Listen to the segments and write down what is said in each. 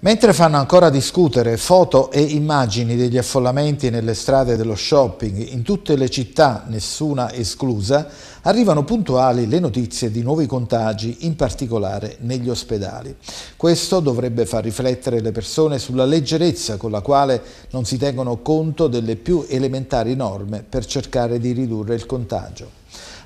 Mentre fanno ancora discutere foto e immagini degli affollamenti nelle strade dello shopping, in tutte le città, nessuna esclusa, arrivano puntuali le notizie di nuovi contagi, in particolare negli ospedali. Questo dovrebbe far riflettere le persone sulla leggerezza con la quale non si tengono conto delle più elementari norme per cercare di ridurre il contagio.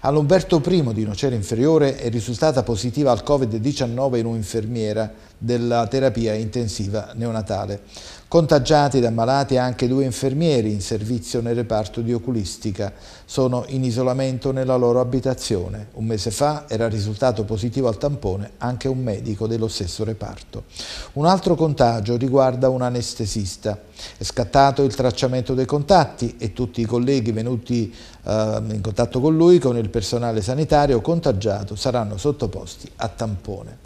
All'Umberto I di Nocera Inferiore è risultata positiva al Covid-19 in un'infermiera della terapia intensiva neonatale. Contagiati ed ammalati anche due infermieri in servizio nel reparto di oculistica. Sono in isolamento nella loro abitazione. Un mese fa era risultato positivo al tampone anche un medico dello stesso reparto. Un altro contagio riguarda un anestesista. È scattato il tracciamento dei contatti e tutti i colleghi venuti eh, in contatto con lui, con il personale sanitario contagiato, saranno sottoposti a tampone.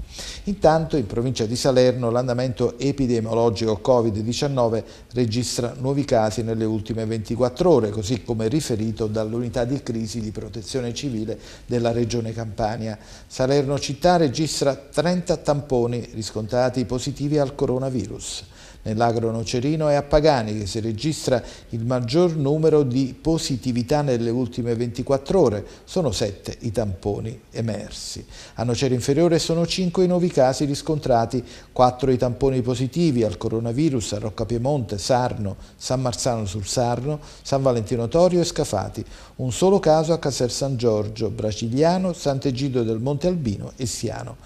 Intanto in provincia provincia di Salerno l'andamento epidemiologico Covid-19 registra nuovi casi nelle ultime 24 ore, così come riferito dall'unità di crisi di protezione civile della regione Campania. Salerno città registra 30 tamponi riscontrati positivi al coronavirus. Nell'agro nocerino e a Pagani che si registra il maggior numero di positività nelle ultime 24 ore, sono 7 i tamponi emersi. A Nocera inferiore sono 5 i nuovi casi riscontrati, 4 i tamponi positivi al coronavirus a Rocca Piemonte, Sarno, San Marzano sul Sarno, San Valentino Torio e Scafati, un solo caso a Caser San Giorgio, Bracigliano, Sant'Egidio del Monte Albino e Siano.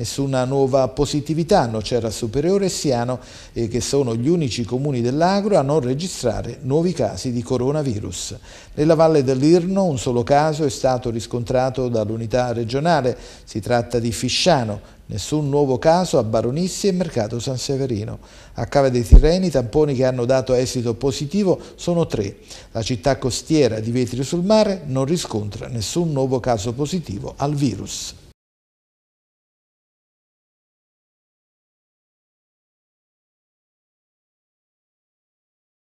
Nessuna nuova positività a Nocera superiore e Siano eh, che sono gli unici comuni dell'Agro a non registrare nuovi casi di coronavirus. Nella Valle dell'Irno un solo caso è stato riscontrato dall'unità regionale, si tratta di Fisciano, Nessun nuovo caso a Baronissi e Mercato San Severino. A Cava dei Tirreni i tamponi che hanno dato esito positivo sono tre. La città costiera di Vetri sul Mare non riscontra nessun nuovo caso positivo al virus.